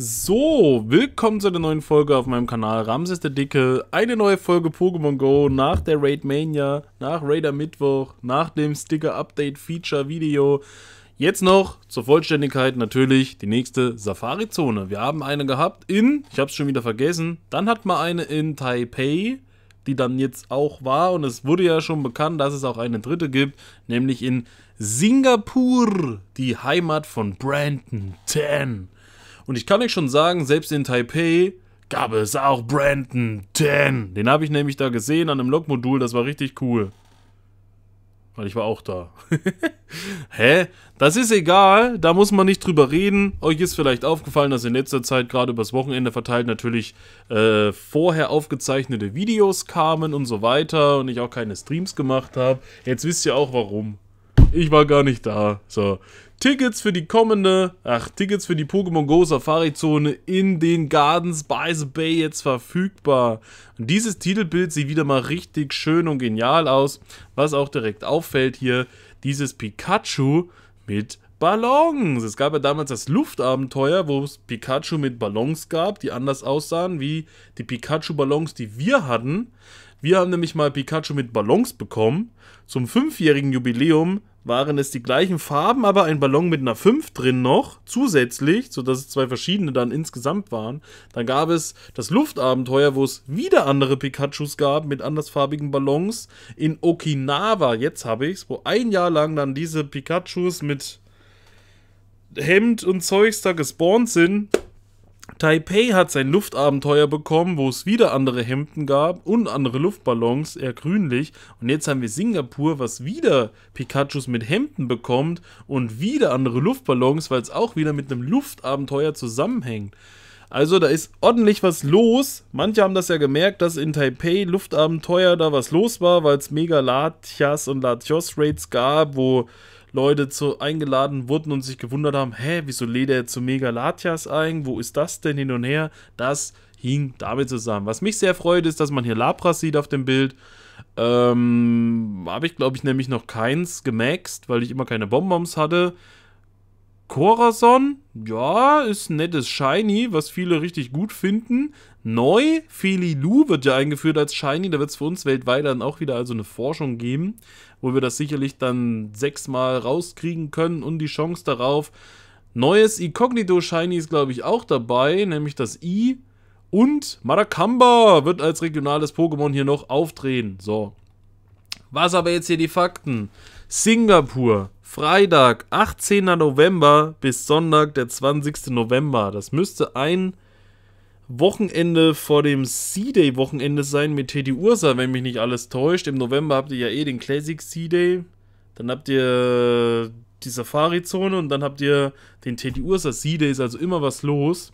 So, willkommen zu einer neuen Folge auf meinem Kanal Ramses der Dicke. Eine neue Folge Pokémon Go nach der Raid Mania, nach Raider Mittwoch, nach dem Sticker Update Feature Video. Jetzt noch zur Vollständigkeit natürlich die nächste Safari Zone. Wir haben eine gehabt in, ich habe es schon wieder vergessen, dann hat man eine in Taipei, die dann jetzt auch war und es wurde ja schon bekannt, dass es auch eine dritte gibt, nämlich in Singapur, die Heimat von Brandon Tan. Und ich kann euch schon sagen, selbst in Taipei gab es auch Brandon 10. Den habe ich nämlich da gesehen an einem Logmodul, das war richtig cool. Weil ich war auch da. Hä? Das ist egal, da muss man nicht drüber reden. Euch ist vielleicht aufgefallen, dass in letzter Zeit gerade übers Wochenende verteilt natürlich äh, vorher aufgezeichnete Videos kamen und so weiter und ich auch keine Streams gemacht habe. Jetzt wisst ihr auch warum. Ich war gar nicht da. So, Tickets für die kommende, ach, Tickets für die Pokémon Go Safari Zone in den Gardens by the Bay jetzt verfügbar. Und dieses Titelbild sieht wieder mal richtig schön und genial aus, was auch direkt auffällt hier, dieses Pikachu mit Ballons. Es gab ja damals das Luftabenteuer, wo es Pikachu mit Ballons gab, die anders aussahen wie die Pikachu-Ballons, die wir hatten. Wir haben nämlich mal Pikachu mit Ballons bekommen. Zum fünfjährigen Jubiläum waren es die gleichen Farben, aber ein Ballon mit einer 5 drin noch, zusätzlich, sodass es zwei verschiedene dann insgesamt waren. Dann gab es das Luftabenteuer, wo es wieder andere Pikachus gab mit andersfarbigen Ballons in Okinawa, jetzt habe ich es, wo ein Jahr lang dann diese Pikachus mit Hemd und Zeugs da gespawnt sind Taipei hat sein Luftabenteuer bekommen, wo es wieder andere Hemden gab und andere Luftballons, eher grünlich. Und jetzt haben wir Singapur, was wieder Pikachus mit Hemden bekommt und wieder andere Luftballons, weil es auch wieder mit einem Luftabenteuer zusammenhängt. Also da ist ordentlich was los. Manche haben das ja gemerkt, dass in Taipei Luftabenteuer da was los war, weil es mega Latias und Latios-Raids gab, wo Leute zu, eingeladen wurden und sich gewundert haben, hä, wieso lädt er zu Mega Latias ein? Wo ist das denn hin und her? Das hing damit zusammen. Was mich sehr freut, ist, dass man hier Lapras sieht auf dem Bild. Ähm, habe ich, glaube ich, nämlich noch keins gemaxt, weil ich immer keine Bonbons hatte. Corazon, ja, ist ein nettes Shiny, was viele richtig gut finden. Neu, Felilu wird ja eingeführt als Shiny, da wird es für uns weltweit dann auch wieder also eine Forschung geben, wo wir das sicherlich dann sechsmal rauskriegen können und die Chance darauf. Neues Incognito Shiny ist glaube ich auch dabei, nämlich das I. Und Maracamba wird als regionales Pokémon hier noch aufdrehen. So, was aber jetzt hier die Fakten? Singapur, Freitag, 18. November bis Sonntag, der 20. November. Das müsste ein Wochenende vor dem C-Day-Wochenende sein mit Teddy Ursa, wenn mich nicht alles täuscht. Im November habt ihr ja eh den Classic C-Day. Dann habt ihr die Safari-Zone und dann habt ihr den Teddy Ursa C-Day. Ist also immer was los.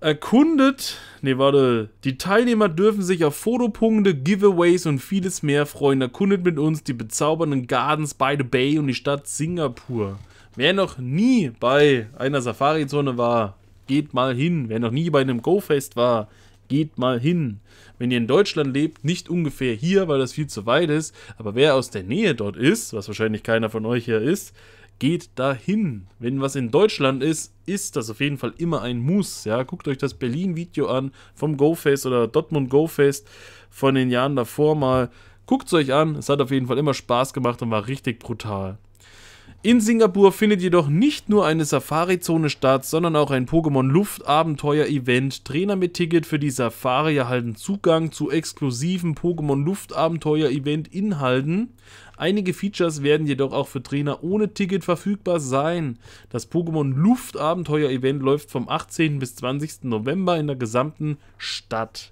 Erkundet, nee, warte, die Teilnehmer dürfen sich auf Fotopunkte, Giveaways und vieles mehr freuen. Erkundet mit uns die bezaubernden Gardens by the Bay und die Stadt Singapur. Wer noch nie bei einer Safari-Zone war, geht mal hin. Wer noch nie bei einem Go-Fest war, geht mal hin. Wenn ihr in Deutschland lebt, nicht ungefähr hier, weil das viel zu weit ist, aber wer aus der Nähe dort ist, was wahrscheinlich keiner von euch hier ist, Geht dahin. Wenn was in Deutschland ist, ist das auf jeden Fall immer ein Muss. Ja, guckt euch das Berlin-Video an vom GoFest oder Dortmund GoFest von den Jahren davor mal. Guckt es euch an. Es hat auf jeden Fall immer Spaß gemacht und war richtig brutal. In Singapur findet jedoch nicht nur eine Safari-Zone statt, sondern auch ein Pokémon-Luftabenteuer-Event. Trainer mit Ticket für die Safari erhalten Zugang zu exklusiven Pokémon-Luftabenteuer-Event-Inhalten. Einige Features werden jedoch auch für Trainer ohne Ticket verfügbar sein. Das Pokémon-Luftabenteuer-Event läuft vom 18. bis 20. November in der gesamten Stadt.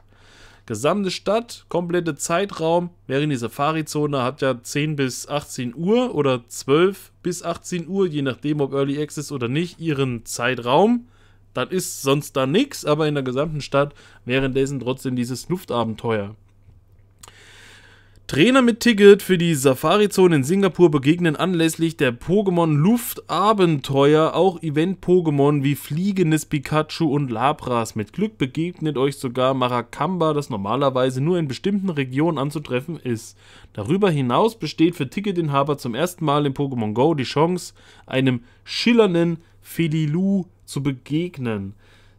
Gesamte Stadt, komplette Zeitraum während die Safari-Zone hat ja 10 bis 18 Uhr oder 12 bis 18 Uhr, je nachdem, ob Early Access oder nicht, ihren Zeitraum. Dann ist sonst da nichts, aber in der gesamten Stadt währenddessen trotzdem dieses Luftabenteuer. Trainer mit Ticket für die Safari-Zone in Singapur begegnen anlässlich der Pokémon Luftabenteuer auch Event-Pokémon wie fliegendes Pikachu und Labras. Mit Glück begegnet euch sogar Maracamba, das normalerweise nur in bestimmten Regionen anzutreffen ist. Darüber hinaus besteht für Ticketinhaber zum ersten Mal in Pokémon Go die Chance, einem schillernden Felilu zu begegnen.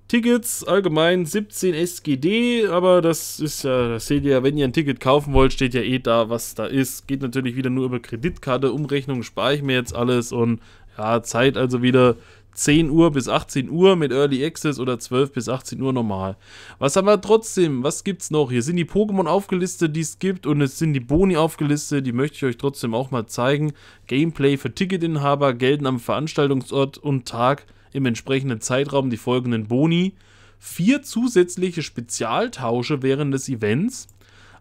Tickets allgemein 17 SGD, aber das ist ja, das seht ihr ja, wenn ihr ein Ticket kaufen wollt, steht ja eh da, was da ist. Geht natürlich wieder nur über Kreditkarte, Umrechnung spare ich mir jetzt alles und ja, Zeit also wieder 10 Uhr bis 18 Uhr mit Early Access oder 12 bis 18 Uhr normal. Was haben wir trotzdem? Was gibt's noch? Hier sind die Pokémon aufgelistet, die es gibt und es sind die Boni aufgelistet, die möchte ich euch trotzdem auch mal zeigen. Gameplay für Ticketinhaber gelten am Veranstaltungsort und Tag im entsprechenden Zeitraum die folgenden Boni, vier zusätzliche Spezialtausche während des Events,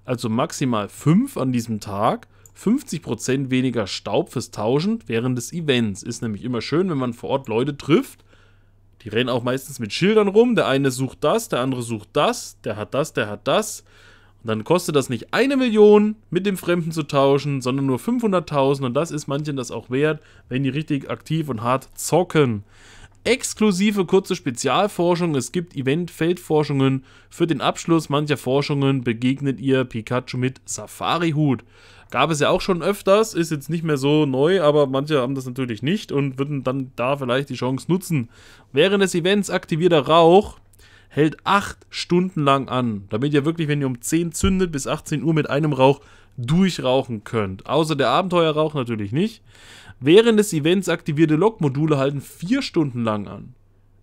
also maximal fünf an diesem Tag, 50% weniger Staub fürs Tauschen während des Events. Ist nämlich immer schön, wenn man vor Ort Leute trifft. Die rennen auch meistens mit Schildern rum. Der eine sucht das, der andere sucht das, der hat das, der hat das. Und dann kostet das nicht eine Million mit dem Fremden zu tauschen, sondern nur 500.000. Und das ist manchen das auch wert, wenn die richtig aktiv und hart zocken exklusive kurze Spezialforschung. Es gibt Event-Feldforschungen. Für den Abschluss mancher Forschungen begegnet ihr Pikachu mit Safari-Hut. Gab es ja auch schon öfters, ist jetzt nicht mehr so neu, aber manche haben das natürlich nicht und würden dann da vielleicht die Chance nutzen. Während des Events aktivierter Rauch hält 8 Stunden lang an, damit ihr wirklich, wenn ihr um 10 zündet, bis 18 Uhr mit einem Rauch durchrauchen könnt. Außer der Abenteuerrauch natürlich nicht. Während des Events aktivierte Log-Module halten 4 Stunden lang an.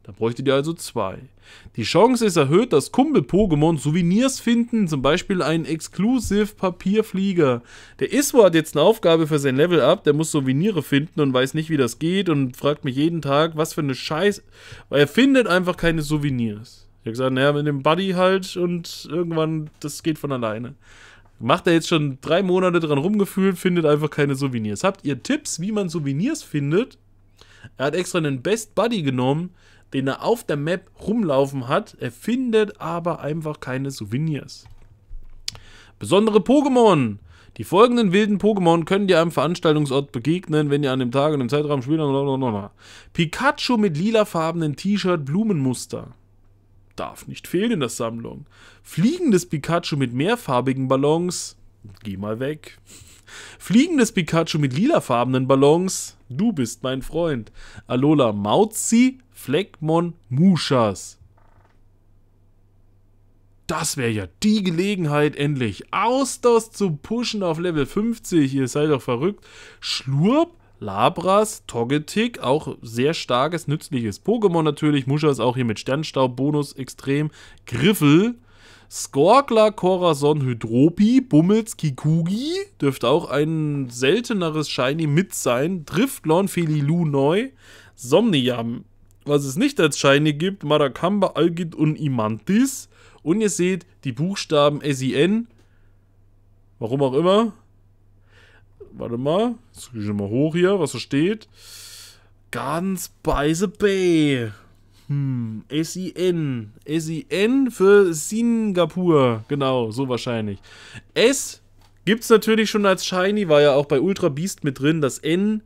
Da bräuchtet ihr also zwei. Die Chance ist erhöht, dass Kumpel-Pokémon Souvenirs finden, zum Beispiel einen Exclusive Papierflieger. Der Iswo hat jetzt eine Aufgabe für sein Level-Up, der muss Souvenirs finden und weiß nicht, wie das geht und fragt mich jeden Tag, was für eine Scheiße. Weil er findet einfach keine Souvenirs. Ich habe gesagt, naja, mit dem Buddy halt und irgendwann, das geht von alleine. Macht er jetzt schon drei Monate dran rumgefühlt, findet einfach keine Souvenirs. Habt ihr Tipps, wie man Souvenirs findet? Er hat extra einen Best Buddy genommen, den er auf der Map rumlaufen hat. Er findet aber einfach keine Souvenirs. Besondere Pokémon. Die folgenden wilden Pokémon können dir am Veranstaltungsort begegnen, wenn ihr an dem Tag und dem Zeitraum spielt. Pikachu mit lilafarbenen T-Shirt Blumenmuster darf nicht fehlen in der Sammlung. Fliegendes Pikachu mit mehrfarbigen Ballons. Geh mal weg. Fliegendes Pikachu mit lilafarbenen Ballons. Du bist mein Freund. Alola Mauzi, Fleckmon, Mushas. Das wäre ja die Gelegenheit, endlich Ausdos zu pushen auf Level 50. Ihr seid doch verrückt. Schlurp, Labras, Togetic, auch sehr starkes, nützliches Pokémon natürlich. Muscha ist auch hier mit Sternstaub, Bonus extrem. Griffel, Skorgler, Corazon, Hydropi, Bummels, Kikugi. Dürfte auch ein selteneres Shiny mit sein. Driftlon, Felilu neu. Somniam, was es nicht als Shiny gibt. Maracamba, Algit und Imantis. Und ihr seht die Buchstaben SIN. Warum auch immer warte mal. Jetzt gehe ich mal hoch hier, was da steht. Gardens by the Bay. Hm, S-I-N. S-I-N für Singapur. Genau, so wahrscheinlich. S gibt es natürlich schon als Shiny, war ja auch bei Ultra Beast mit drin. Das N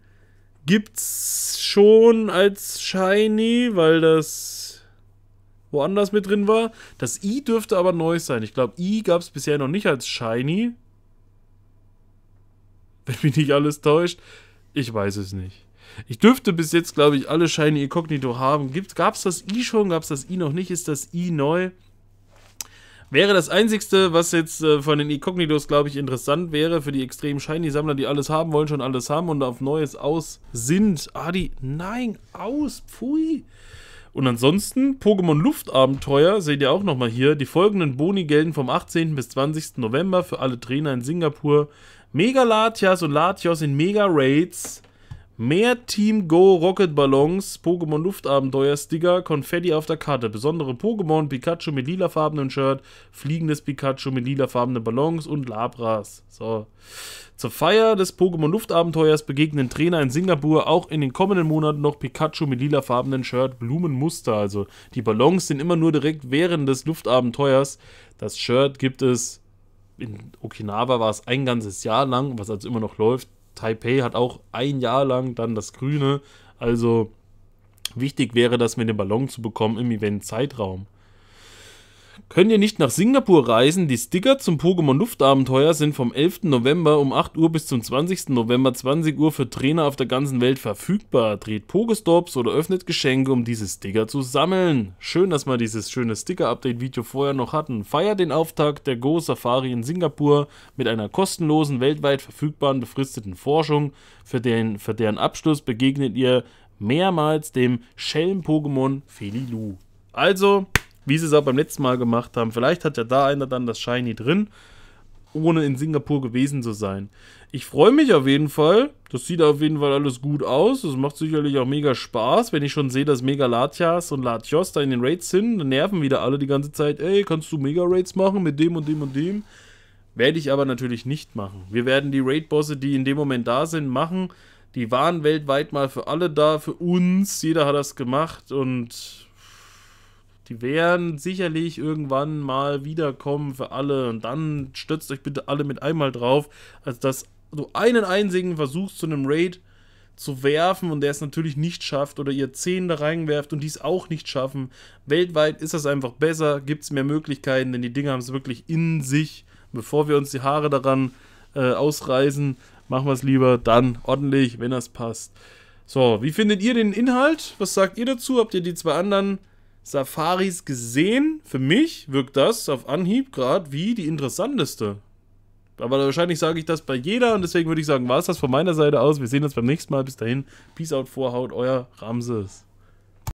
gibt es schon als Shiny, weil das woanders mit drin war. Das I dürfte aber neu sein. Ich glaube, I gab es bisher noch nicht als Shiny. wenn mich nicht alles täuscht. Ich weiß es nicht. Ich dürfte bis jetzt, glaube ich, alle Shiny Incognito haben. Gab es das I schon? Gab es das I noch nicht? Ist das I neu? Wäre das Einzigste, was jetzt äh, von den Incognitos, glaube ich, interessant wäre für die extremen Shiny-Sammler, die alles haben wollen, schon alles haben und auf Neues aus sind. Adi, nein, aus, pfui. Und ansonsten, Pokémon Luftabenteuer seht ihr auch nochmal hier. Die folgenden Boni gelten vom 18. bis 20. November für alle Trainer in Singapur. Mega Latias und Latios in Mega Raids. Mehr Team Go Rocket Ballons, Pokémon Luftabenteuer, Sticker, Konfetti auf der Karte. Besondere Pokémon, Pikachu mit lilafarbenem Shirt, fliegendes Pikachu mit lilafarbenen Ballons und Labras. So. Zur Feier des Pokémon Luftabenteuers begegnen Trainer in Singapur auch in den kommenden Monaten noch Pikachu mit lilafarbenem Shirt, Blumenmuster. Also die Ballons sind immer nur direkt während des Luftabenteuers. Das Shirt gibt es in Okinawa war es ein ganzes Jahr lang, was also immer noch läuft. Taipei hat auch ein Jahr lang dann das Grüne. Also wichtig wäre das mit dem Ballon zu bekommen im Event-Zeitraum. Könnt ihr nicht nach Singapur reisen? Die Sticker zum Pokémon Luftabenteuer sind vom 11. November um 8 Uhr bis zum 20. November 20 Uhr für Trainer auf der ganzen Welt verfügbar. Dreht Pokestops oder öffnet Geschenke, um diese Sticker zu sammeln. Schön, dass wir dieses schöne Sticker-Update-Video vorher noch hatten. Feiert den Auftakt der Go Safari in Singapur mit einer kostenlosen, weltweit verfügbaren, befristeten Forschung, für, den, für deren Abschluss begegnet ihr mehrmals dem Schelm-Pokémon Felilu. Also, wie sie es auch beim letzten Mal gemacht haben. Vielleicht hat ja da einer dann das Shiny drin, ohne in Singapur gewesen zu sein. Ich freue mich auf jeden Fall. Das sieht auf jeden Fall alles gut aus. Das macht sicherlich auch mega Spaß, wenn ich schon sehe, dass Mega Latias und Latios da in den Raids sind. Dann nerven wieder alle die ganze Zeit. Ey, kannst du Mega Raids machen mit dem und dem und dem? Werde ich aber natürlich nicht machen. Wir werden die Raid-Bosse, die in dem Moment da sind, machen. Die waren weltweit mal für alle da, für uns. Jeder hat das gemacht und die werden sicherlich irgendwann mal wiederkommen für alle. Und dann stürzt euch bitte alle mit einmal drauf, als dass du einen einzigen versuchst zu einem Raid zu werfen und der es natürlich nicht schafft oder ihr 10 da reinwerft und die es auch nicht schaffen. Weltweit ist das einfach besser, gibt es mehr Möglichkeiten, denn die Dinge haben es wirklich in sich. Bevor wir uns die Haare daran äh, ausreißen, machen wir es lieber dann ordentlich, wenn das passt. So, wie findet ihr den Inhalt? Was sagt ihr dazu? Habt ihr die zwei anderen Safaris gesehen, für mich wirkt das auf Anhieb gerade wie die interessanteste. Aber wahrscheinlich sage ich das bei jeder und deswegen würde ich sagen, war es das von meiner Seite aus. Wir sehen uns beim nächsten Mal. Bis dahin, Peace out, Vorhaut, euer Ramses.